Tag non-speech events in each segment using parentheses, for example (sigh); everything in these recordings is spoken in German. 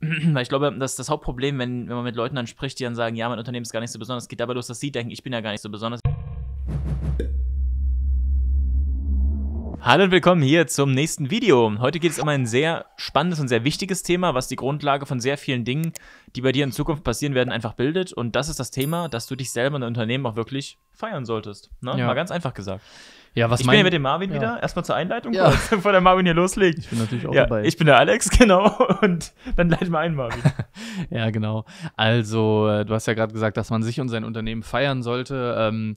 (clears throat) Weil ich glaube, das ist das Hauptproblem, wenn, wenn man mit Leuten dann spricht, die dann sagen, ja, mein Unternehmen ist gar nicht so besonders, geht dabei los, dass sie denken, ich bin ja gar nicht so besonders. Hallo und willkommen hier zum nächsten Video. Heute geht es um ein sehr spannendes und sehr wichtiges Thema, was die Grundlage von sehr vielen Dingen die bei dir in Zukunft passieren werden, einfach bildet. Und das ist das Thema, dass du dich selber in deinem Unternehmen auch wirklich feiern solltest. Ne? Ja. Mal ganz einfach gesagt. Ja, was ich bin ja mit dem Marvin ja. wieder. Erstmal zur Einleitung, ja. kurz, (laughs) bevor der Marvin hier loslegt. Ich bin natürlich auch ja, dabei. Ich bin der Alex, (laughs) genau. Und dann leiten wir ein, Marvin. (laughs) ja, genau. Also, äh, du hast ja gerade gesagt, dass man sich und sein Unternehmen feiern sollte. Ähm,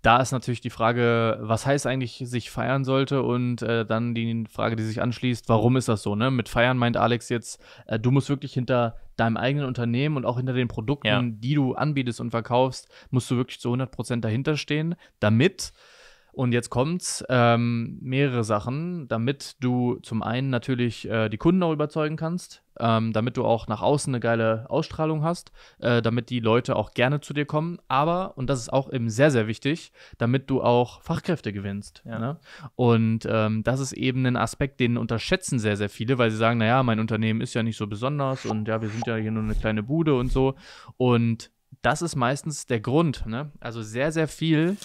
da ist natürlich die Frage, was heißt eigentlich, sich feiern sollte? Und äh, dann die Frage, die sich anschließt, warum ist das so? Ne? Mit feiern meint Alex jetzt, äh, du musst wirklich hinter deinem eigenen Unternehmen und auch hinter den Produkten, ja. die du anbietest und verkaufst, musst du wirklich zu 100% dahinter stehen, damit und jetzt kommt ähm, mehrere Sachen, damit du zum einen natürlich äh, die Kunden auch überzeugen kannst, ähm, damit du auch nach außen eine geile Ausstrahlung hast, äh, damit die Leute auch gerne zu dir kommen, aber, und das ist auch eben sehr, sehr wichtig, damit du auch Fachkräfte gewinnst. Ja. Ne? Und ähm, das ist eben ein Aspekt, den unterschätzen sehr, sehr viele, weil sie sagen, naja, mein Unternehmen ist ja nicht so besonders und ja, wir sind ja hier nur eine kleine Bude und so. Und das ist meistens der Grund. Ne? Also sehr, sehr viel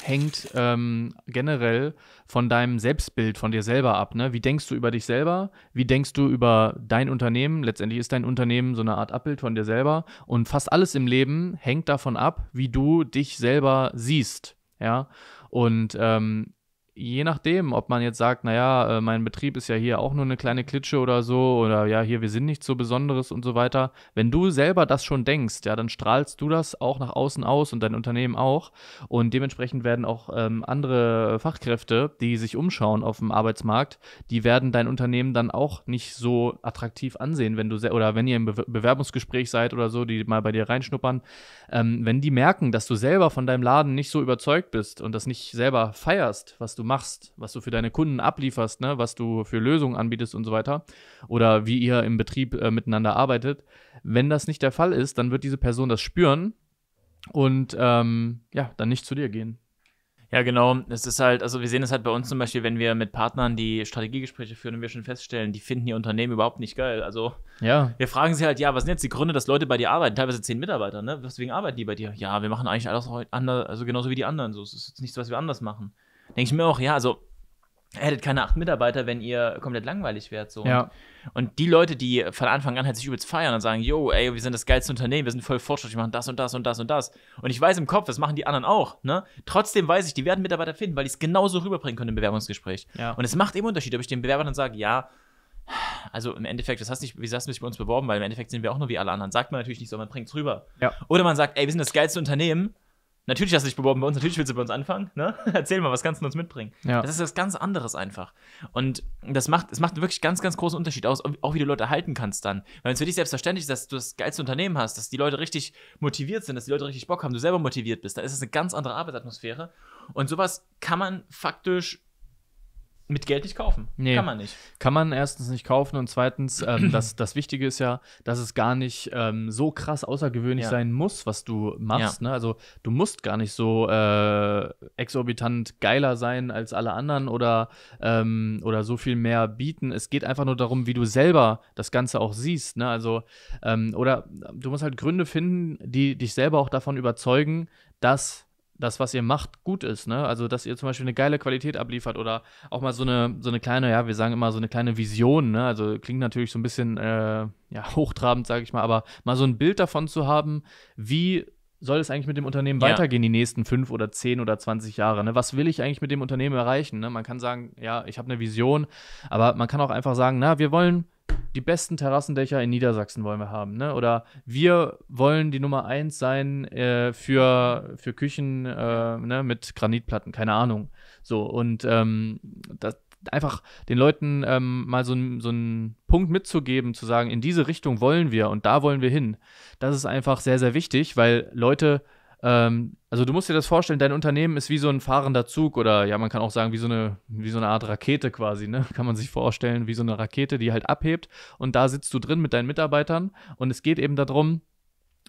hängt ähm, generell von deinem Selbstbild, von dir selber ab. Ne? Wie denkst du über dich selber? Wie denkst du über dein Unternehmen? Letztendlich ist dein Unternehmen so eine Art Abbild von dir selber. Und fast alles im Leben hängt davon ab, wie du dich selber siehst. Ja. Und ähm, je nachdem, ob man jetzt sagt, naja, äh, mein Betrieb ist ja hier auch nur eine kleine Klitsche oder so, oder ja, hier, wir sind nichts so Besonderes und so weiter. Wenn du selber das schon denkst, ja, dann strahlst du das auch nach außen aus und dein Unternehmen auch. Und dementsprechend werden auch ähm, andere Fachkräfte, die sich umschauen auf dem Arbeitsmarkt, die werden dein Unternehmen dann auch nicht so attraktiv ansehen, wenn du oder wenn ihr im Be Bewerbungsgespräch seid oder so, die mal bei dir reinschnuppern. Ähm, wenn die merken, dass du selber von deinem Laden nicht so überzeugt bist und das nicht selber feierst, was du du machst, was du für deine Kunden ablieferst, ne, was du für Lösungen anbietest und so weiter, oder wie ihr im Betrieb äh, miteinander arbeitet, wenn das nicht der Fall ist, dann wird diese Person das spüren und ähm, ja, dann nicht zu dir gehen. Ja, genau. Es ist halt, also wir sehen es halt bei uns zum Beispiel, wenn wir mit Partnern die Strategiegespräche führen und wir schon feststellen, die finden ihr Unternehmen überhaupt nicht geil. Also ja. wir fragen sie halt, ja, was sind jetzt die Gründe, dass Leute bei dir arbeiten? Teilweise zehn Mitarbeiter, ne? Weswegen arbeiten die bei dir? Ja, wir machen eigentlich alles anders, also genauso wie die anderen. So, es ist jetzt nichts, was wir anders machen denke ich mir auch, ja, also ihr hättet keine acht Mitarbeiter, wenn ihr komplett langweilig wärt. So. Ja. Und die Leute, die von Anfang an halt sich übelst feiern und sagen, yo, ey, wir sind das geilste Unternehmen, wir sind voll fortschrittlich, wir machen das und das und das und das. Und ich weiß im Kopf, das machen die anderen auch. Ne? Trotzdem weiß ich, die werden Mitarbeiter finden, weil die es genauso rüberbringen können im Bewerbungsgespräch. Ja. Und es macht eben Unterschied, ob ich den Bewerbern dann sage, ja, also im Endeffekt, das hast nicht, wie hast du dich bei uns beworben, weil im Endeffekt sind wir auch nur wie alle anderen. Sagt man natürlich nicht so, man bringt es rüber. Ja. Oder man sagt, ey, wir sind das geilste Unternehmen, Natürlich hast du dich beworben bei uns, natürlich willst du bei uns anfangen. Ne? (laughs) Erzähl mal, was kannst du uns mitbringen? Ja. Das ist was ganz anderes einfach. Und das macht, es macht wirklich ganz, ganz großen Unterschied aus, auch wie du Leute halten kannst dann. Weil es für dich selbstverständlich ist, dass du das geilste Unternehmen hast, dass die Leute richtig motiviert sind, dass die Leute richtig Bock haben, du selber motiviert bist, dann ist es eine ganz andere Arbeitsatmosphäre. Und sowas kann man faktisch mit Geld nicht kaufen. Nee. Kann man nicht. Kann man erstens nicht kaufen und zweitens, ähm, (clears throat) das, das Wichtige ist ja, dass es gar nicht ähm, so krass außergewöhnlich ja. sein muss, was du machst. Ja. Ne? Also du musst gar nicht so äh, exorbitant geiler sein als alle anderen oder, ähm, oder so viel mehr bieten. Es geht einfach nur darum, wie du selber das Ganze auch siehst. Ne? Also, ähm, oder du musst halt Gründe finden, die dich selber auch davon überzeugen, dass das, was ihr macht, gut ist. Ne? Also, dass ihr zum Beispiel eine geile Qualität abliefert oder auch mal so eine, so eine kleine, ja, wir sagen immer so eine kleine Vision. Ne? Also, klingt natürlich so ein bisschen äh, ja, (laughs) hochtrabend, sage ich mal, aber mal so ein Bild davon zu haben, wie soll es eigentlich mit dem Unternehmen ja. weitergehen, die nächsten fünf oder zehn oder 20 Jahre? Ne? Was will ich eigentlich mit dem Unternehmen erreichen? Ne? Man kann sagen, ja, ich habe eine Vision, aber man kann auch einfach sagen, na, wir wollen die besten Terrassendächer in Niedersachsen wollen wir haben. Ne? Oder wir wollen die Nummer eins sein äh, für, für Küchen äh, ne? mit Granitplatten, keine Ahnung. So, und ähm, das, einfach den Leuten ähm, mal so, so einen Punkt mitzugeben, zu sagen, in diese Richtung wollen wir und da wollen wir hin. Das ist einfach sehr, sehr wichtig, weil Leute ähm, also du musst dir das vorstellen, dein Unternehmen ist wie so ein fahrender Zug oder ja, man kann auch sagen, wie so eine, wie so eine Art Rakete quasi, ne? (laughs) Kann man sich vorstellen, wie so eine Rakete, die halt abhebt und da sitzt du drin mit deinen Mitarbeitern und es geht eben darum,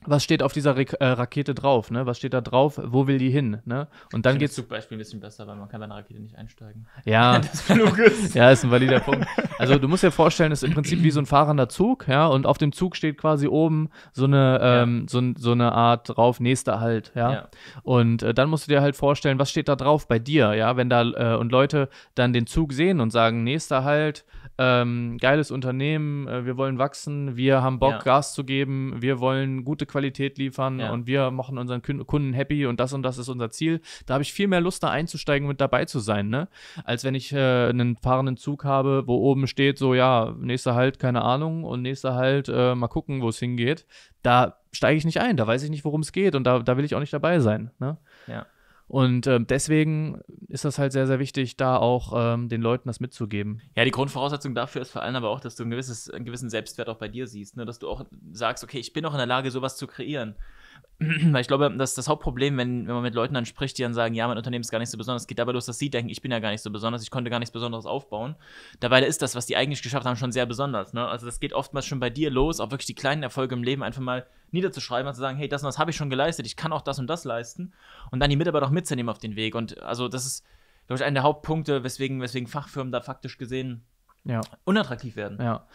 was steht auf dieser Re äh, Rakete drauf, ne? Was steht da drauf? Wo will die hin, ne? Und dann geht's zum Beispiel ein bisschen besser, weil man kann bei einer Rakete nicht einsteigen. Ja, (laughs) ja, ist ein valider Punkt. (laughs) Also du musst dir vorstellen, es ist im Prinzip wie so ein fahrender Zug, ja, und auf dem Zug steht quasi oben so eine, ja. ähm, so, so, eine Art drauf, nächster Halt, ja. ja. Und äh, dann musst du dir halt vorstellen, was steht da drauf bei dir, ja, wenn da äh, und Leute dann den Zug sehen und sagen, nächster Halt, ähm, geiles Unternehmen, äh, wir wollen wachsen, wir haben Bock, ja. Gas zu geben, wir wollen gute Qualität liefern ja. und wir machen unseren Kunden happy und das und das ist unser Ziel. Da habe ich viel mehr Lust, da einzusteigen, mit dabei zu sein, ne? Als wenn ich äh, einen fahrenden Zug habe, wo oben steht, so ja, nächster Halt, keine Ahnung, und nächster Halt, äh, mal gucken, wo es hingeht. Da steige ich nicht ein, da weiß ich nicht, worum es geht und da, da will ich auch nicht dabei sein. Ne? Ja. Und ähm, deswegen ist das halt sehr, sehr wichtig, da auch ähm, den Leuten das mitzugeben. Ja, die Grundvoraussetzung dafür ist vor allem aber auch, dass du ein gewisses, einen gewissen Selbstwert auch bei dir siehst, ne? dass du auch sagst, okay, ich bin auch in der Lage, sowas zu kreieren. (clears throat) Weil ich glaube, das ist das Hauptproblem, wenn, wenn man mit Leuten dann spricht, die dann sagen, ja, mein Unternehmen ist gar nicht so besonders, es geht dabei los, dass sie denken, ich bin ja gar nicht so besonders, ich konnte gar nichts Besonderes aufbauen. Dabei ist das, was die eigentlich geschafft haben, schon sehr besonders. Ne? Also das geht oftmals schon bei dir los, auch wirklich die kleinen Erfolge im Leben einfach mal niederzuschreiben und zu sagen, hey, das und das habe ich schon geleistet, ich kann auch das und das leisten und dann die Mitarbeiter auch mitzunehmen auf den Weg. Und also das ist, glaube ich, einer der Hauptpunkte, weswegen, weswegen Fachfirmen da faktisch gesehen ja. unattraktiv werden. Ja.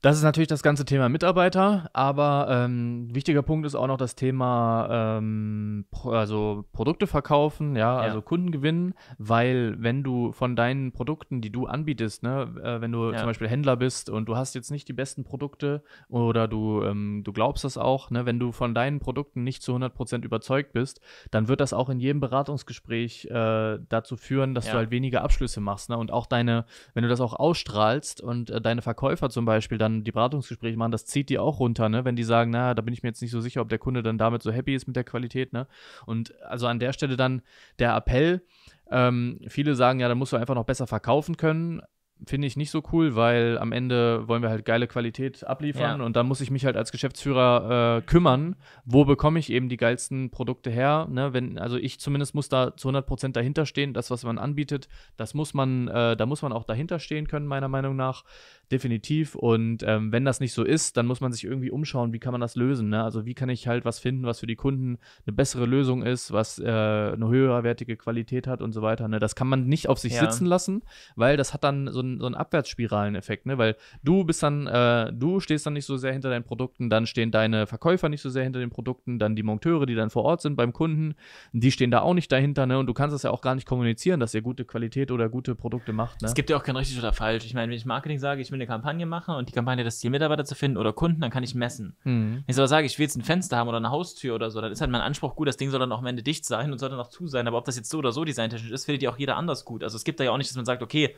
Das ist natürlich das ganze Thema Mitarbeiter, aber ähm, wichtiger Punkt ist auch noch das Thema ähm, Pro, also Produkte verkaufen, ja, ja. also Kunden gewinnen, weil wenn du von deinen Produkten, die du anbietest, ne, äh, wenn du ja. zum Beispiel Händler bist und du hast jetzt nicht die besten Produkte oder du, ähm, du glaubst das auch, ne, wenn du von deinen Produkten nicht zu 100% überzeugt bist, dann wird das auch in jedem Beratungsgespräch äh, dazu führen, dass ja. du halt weniger Abschlüsse machst ne, und auch deine, wenn du das auch ausstrahlst und äh, deine Verkäufer zum Beispiel dann dann die Beratungsgespräche machen, das zieht die auch runter, ne? wenn die sagen, na, da bin ich mir jetzt nicht so sicher, ob der Kunde dann damit so happy ist mit der Qualität. Ne? Und also an der Stelle dann der Appell, ähm, viele sagen ja, dann musst du einfach noch besser verkaufen können finde ich nicht so cool, weil am Ende wollen wir halt geile Qualität abliefern ja. und dann muss ich mich halt als Geschäftsführer äh, kümmern, wo bekomme ich eben die geilsten Produkte her, ne? wenn, also ich zumindest muss da zu 100% dahinter stehen, das, was man anbietet, das muss man, äh, da muss man auch dahinter stehen können, meiner Meinung nach, definitiv und ähm, wenn das nicht so ist, dann muss man sich irgendwie umschauen, wie kann man das lösen, ne? also wie kann ich halt was finden, was für die Kunden eine bessere Lösung ist, was äh, eine höherwertige Qualität hat und so weiter, ne? das kann man nicht auf sich ja. sitzen lassen, weil das hat dann so eine ein, so ein Abwärtsspiraleneffekt, ne? Weil du bist dann, äh, du stehst dann nicht so sehr hinter deinen Produkten, dann stehen deine Verkäufer nicht so sehr hinter den Produkten, dann die Monteure, die dann vor Ort sind beim Kunden, die stehen da auch nicht dahinter, ne? Und du kannst das ja auch gar nicht kommunizieren, dass ihr gute Qualität oder gute Produkte macht. Ne? Es gibt ja auch kein richtig oder falsch. Ich meine, wenn ich Marketing sage, ich will eine Kampagne machen und die Kampagne das Ziel Mitarbeiter zu finden oder Kunden, dann kann ich messen. Mhm. Wenn ich aber sage, ich will jetzt ein Fenster haben oder eine Haustür oder so, dann ist halt mein Anspruch gut, das Ding soll dann auch am Ende dicht sein und soll dann auch zu sein. Aber ob das jetzt so oder so designtechnisch ist, findet ja auch jeder anders gut. Also es gibt da ja auch nicht, dass man sagt, okay,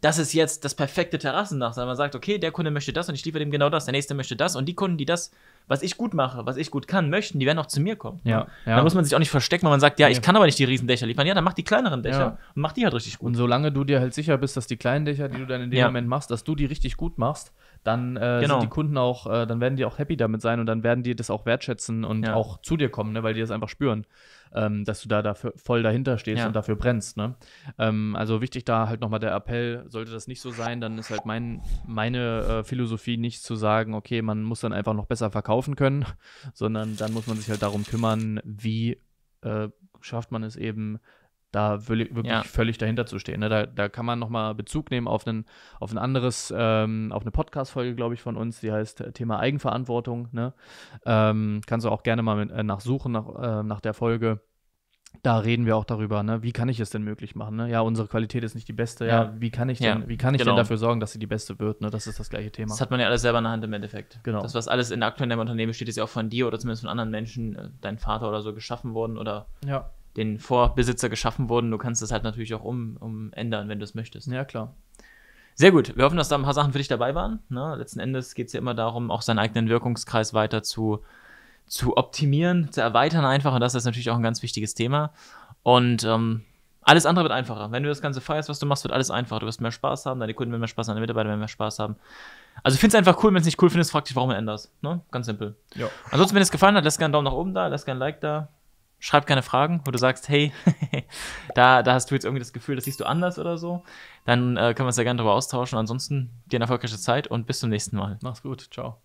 das ist jetzt das perfekte Terrassendach, weil man sagt, okay, der Kunde möchte das und ich liefere dem genau das, der nächste möchte das und die Kunden, die das, was ich gut mache, was ich gut kann, möchten, die werden auch zu mir kommen. Ja, ja. Da muss man sich auch nicht verstecken, wenn man sagt, ja, ich kann aber nicht die Riesendächer liefern. Ja, dann mach die kleineren Dächer ja. und mach die halt richtig gut. Und solange du dir halt sicher bist, dass die kleinen Dächer, die du dann in dem Moment machst, dass du die richtig gut machst, dann äh, genau. sind die Kunden auch, äh, dann werden die auch happy damit sein und dann werden die das auch wertschätzen und ja. auch zu dir kommen, ne, weil die das einfach spüren, ähm, dass du da dafür, voll dahinter stehst ja. und dafür brennst. Ne? Ähm, also wichtig da halt nochmal der Appell, sollte das nicht so sein, dann ist halt mein, meine äh, Philosophie nicht zu sagen, okay, man muss dann einfach noch besser verkaufen können, (laughs) sondern dann muss man sich halt darum kümmern, wie äh, schafft man es eben, da wirklich ja. völlig dahinter zu stehen. Ne? Da, da kann man nochmal Bezug nehmen auf, einen, auf ein anderes, ähm, auf eine Podcast-Folge, glaube ich, von uns, die heißt äh, Thema Eigenverantwortung. Ne? Ähm, kannst du auch gerne mal mit, äh, nachsuchen nach, äh, nach der Folge. Da reden wir auch darüber, ne? wie kann ich es denn möglich machen? Ne? Ja, unsere Qualität ist nicht die beste. Ja, ja wie kann ich, denn, ja, wie kann ich genau. denn dafür sorgen, dass sie die beste wird? Ne? Das ist das gleiche Thema. Das hat man ja alles selber in der Hand im Endeffekt. Genau. Das, was alles in der aktuellen Unternehmen steht, ist ja auch von dir oder zumindest von anderen Menschen, äh, dein Vater oder so, geschaffen worden oder ja den Vorbesitzer geschaffen wurden. Du kannst das halt natürlich auch um, um ändern, wenn du es möchtest. Ja, klar. Sehr gut. Wir hoffen, dass da ein paar Sachen für dich dabei waren. Ne? Letzten Endes geht es ja immer darum, auch seinen eigenen Wirkungskreis weiter zu, zu optimieren, zu erweitern einfach. Und das ist natürlich auch ein ganz wichtiges Thema. Und ähm, alles andere wird einfacher. Wenn du das Ganze feierst, was du machst, wird alles einfacher. Du wirst mehr Spaß haben, deine Kunden werden mehr Spaß haben, deine Mitarbeiter werden mehr Spaß haben. Also finde es einfach cool. Wenn es nicht cool findest, frag dich, warum du änderst. Ne? Ganz simpel. Jo. Ansonsten, wenn es gefallen hat, lass gerne einen Daumen nach oben da, lass gerne ein Like da schreib keine Fragen, wo du sagst, hey, (laughs) da, da hast du jetzt irgendwie das Gefühl, das siehst du anders oder so, dann äh, können wir uns ja gerne darüber austauschen. Ansonsten dir eine erfolgreiche Zeit und bis zum nächsten Mal. Mach's gut, ciao.